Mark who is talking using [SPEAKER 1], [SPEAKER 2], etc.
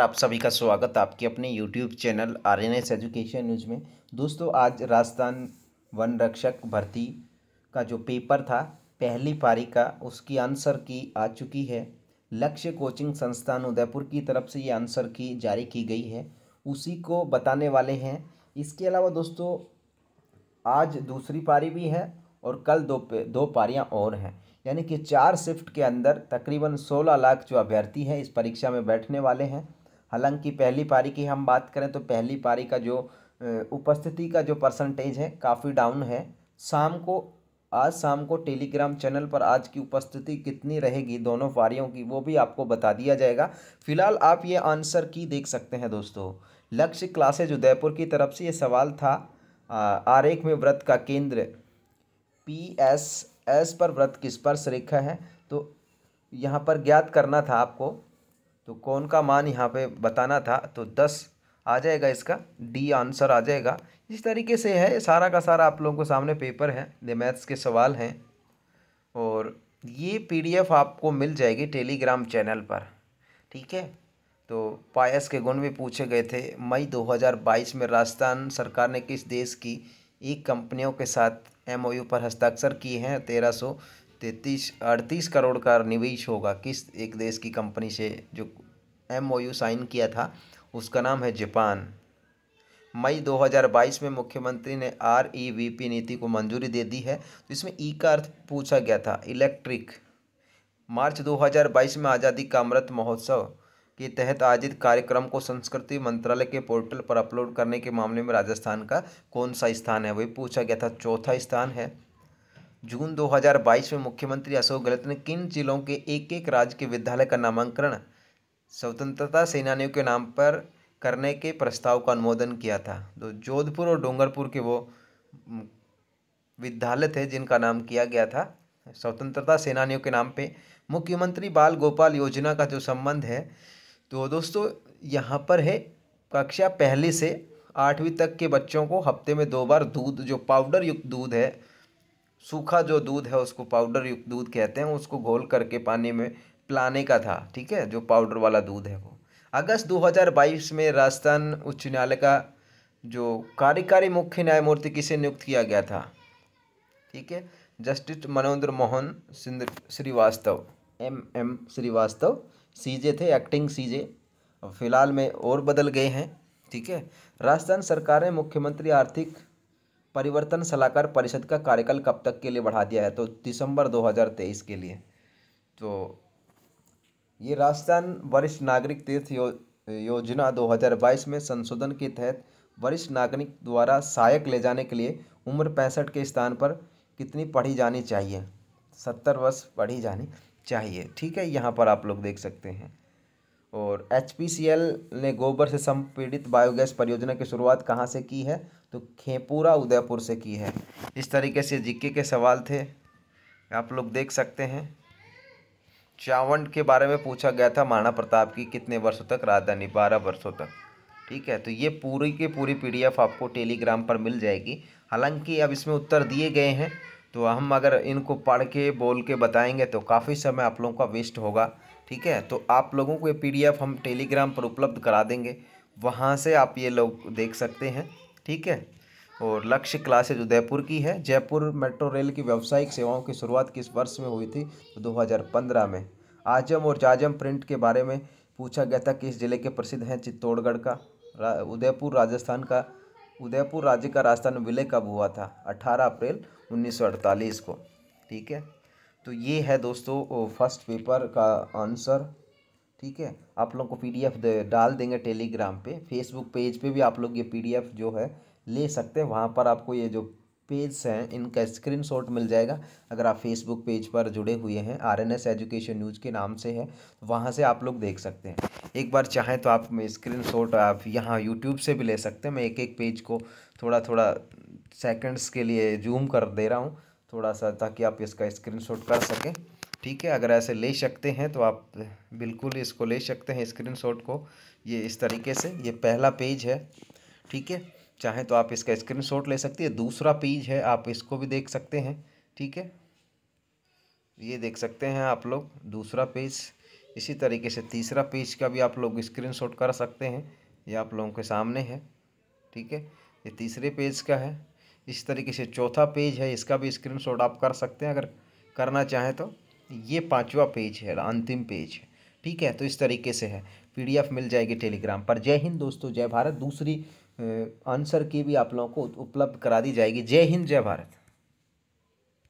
[SPEAKER 1] आप सभी का स्वागत आपके अपने YouTube channel R N S education news में दोस्तों आज राजस्थान वन रक्षक भर्ती का जो पेपर था पहली पारी का उसकी आंसर की आ चुकी है लक्ष्य कोचिंग संस्थान उदयपुर की तरफ से ये आंसर की जारी की गई है उसी को बताने वाले हैं इसके अलावा दोस्तों आज दूसरी पारी भी है और कल दो दो पारियाँ और हैं यानी कि चार शिफ्ट के अंदर तकरीबन सोलह लाख जो अभ्यर्थी हैं इस परीक्षा में बैठने वाले हैं हालांकि पहली पारी की हम बात करें तो पहली पारी का जो उपस्थिति का जो परसेंटेज है काफ़ी डाउन है शाम को आज शाम को टेलीग्राम चैनल पर आज की उपस्थिति कितनी रहेगी दोनों पारियों की वो भी आपको बता दिया जाएगा फिलहाल आप ये आंसर की देख सकते हैं दोस्तों लक्ष्य क्लासेज उदयपुर की तरफ से ये सवाल था आरेख में व्रत का केंद्र पी एस एस पर व्रत किस पर रेखा है तो यहाँ पर ज्ञात करना था आपको तो कौन का मान यहाँ पे बताना था तो दस आ जाएगा इसका डी आंसर आ जाएगा इस तरीके से है सारा का सारा आप लोगों को सामने पेपर है द मैथ्स के सवाल हैं और ये पीडीएफ आपको मिल जाएगी टेलीग्राम चैनल पर ठीक है तो पायस के गुण भी पूछे गए थे मई 2022 में राजस्थान सरकार ने किस देश की एक कंपनियों के साथ एमओयू पर हस्ताक्षर किए हैं तेरह तैतीस अड़तीस करोड़ का निवेश होगा किस एक देश की कंपनी से जो एम साइन किया था उसका नाम है जापान मई 2022 में मुख्यमंत्री ने आर ई वी पी नीति को मंजूरी दे दी है तो इसमें ई e का अर्थ पूछा गया था इलेक्ट्रिक मार्च 2022 में आज़ादी का अमृत महोत्सव के तहत आयोजित कार्यक्रम को संस्कृति मंत्रालय के पोर्टल पर अपलोड करने के मामले में राजस्थान का कौन सा स्थान है वही पूछा गया था चौथा स्थान है जून 2022 में मुख्यमंत्री अशोक गहलोत ने किन जिलों के एक एक राज्य के विद्यालय का नामांकन स्वतंत्रता सेनानियों के नाम पर करने के प्रस्ताव का अनुमोदन किया था तो जोधपुर और डोंगरपुर के वो विद्यालय थे जिनका नाम किया गया था स्वतंत्रता सेनानियों के नाम पे मुख्यमंत्री बाल गोपाल योजना का जो संबंध है तो दोस्तों यहाँ पर है कक्षा पहली से आठवीं तक के बच्चों को हफ्ते में दो बार दूध जो पाउडर युक्त दूध है सूखा जो दूध है उसको पाउडर युक्त दूध कहते हैं उसको घोल करके पानी में पिलाने का था ठीक है जो पाउडर वाला दूध है वो अगस्त 2022 में राजस्थान उच्च न्यायालय का जो कार्यकारी मुख्य न्यायमूर्ति किसे नियुक्त किया गया था ठीक है जस्टिस मनोन्द्र मोहन सिंध Shrivastava M M Shrivastava CJ थे एक्टिंग सीजे फिलहाल में और बदल गए हैं ठीक है राजस्थान सरकार ने मुख्यमंत्री आर्थिक परिवर्तन सलाहकार परिषद का कार्यकाल कब तक के लिए बढ़ा दिया है तो दिसंबर 2023 के लिए तो ये राजस्थान वरिष्ठ नागरिक तीर्थ यो, योजना 2022 में संशोधन के तहत वरिष्ठ नागरिक द्वारा सहायक ले जाने के लिए उम्र पैंसठ के स्थान पर कितनी पढ़ी जानी चाहिए सत्तर वर्ष पढ़ी जानी चाहिए ठीक है यहाँ पर आप लोग देख सकते हैं और एच ने गोबर से संपीड़ित बायोगैस परियोजना की शुरुआत कहाँ से की है तो खेपूरा उदयपुर से की है इस तरीके से जीके के सवाल थे आप लोग देख सकते हैं चावंड के बारे में पूछा गया था माना प्रताप की कितने वर्षों तक राजधानी बारह वर्षों तक ठीक है तो ये पूरी की पूरी पीडीएफ आपको टेलीग्राम पर मिल जाएगी हालांकि अब इसमें उत्तर दिए गए हैं तो हम अगर इनको पढ़ के बोल के बताएंगे तो काफ़ी समय आप लोगों का वेस्ट होगा ठीक है तो आप लोगों को ये पीडीएफ हम टेलीग्राम पर उपलब्ध करा देंगे वहाँ से आप ये लोग देख सकते हैं ठीक है और लक्ष्य क्लासेज उदयपुर की है जयपुर मेट्रो रेल की व्यावसायिक सेवाओं की शुरुआत किस वर्ष में हुई थी तो दो में आजम और जाजम प्रिंट के बारे में पूछा गया था किस जिले के प्रसिद्ध हैं चित्तौड़गढ़ का उदयपुर राजस्थान का उदयपुर राज्य का राजस्थान विलय कब हुआ था 18 अप्रैल 1948 को ठीक है तो ये है दोस्तों फर्स्ट पेपर का आंसर ठीक है आप लोग को पीडीएफ डाल देंगे टेलीग्राम पे फेसबुक पेज पे भी आप लोग ये पीडीएफ जो है ले सकते हैं वहाँ पर आपको ये जो पेज हैं इनका स्क्रीनशॉट मिल जाएगा अगर आप फेसबुक पेज पर जुड़े हुए हैं R N S education news के नाम से है तो वहाँ से आप लोग देख सकते हैं एक बार चाहें तो आप शॉट आप यहाँ यूट्यूब से भी ले सकते हैं मैं एक एक पेज को थोड़ा थोड़ा सेकेंड्स के लिए जूम कर दे रहा हूँ थोड़ा सा ताकि आप इसका स्क्रीनशॉट कर सकें ठीक है अगर ऐसे ले सकते हैं तो आप बिल्कुल इसको ले सकते हैं स्क्रीनशॉट को ये इस तरीके से ये पहला पेज है ठीक है चाहें तो आप इसका स्क्रीनशॉट ले सकते हैं दूसरा पेज है आप इसको भी देख सकते हैं ठीक है ये देख सकते हैं आप लोग दूसरा पेज इसी तरीके से तीसरा पेज का भी आप लोग शॉट कर सकते हैं ये आप लोगों के सामने है ठीक है ये तीसरे पेज का है इस तरीके से चौथा पेज है इसका भी स्क्रीनशॉट आप कर सकते हैं अगर करना चाहें तो ये पाँचवा पेज है अंतिम पेज है ठीक है तो इस तरीके से है पीडीएफ मिल जाएगी टेलीग्राम पर जय हिंद दोस्तों जय भारत दूसरी आंसर की भी आप लोगों को उपलब्ध करा दी जाएगी जय हिंद जय भारत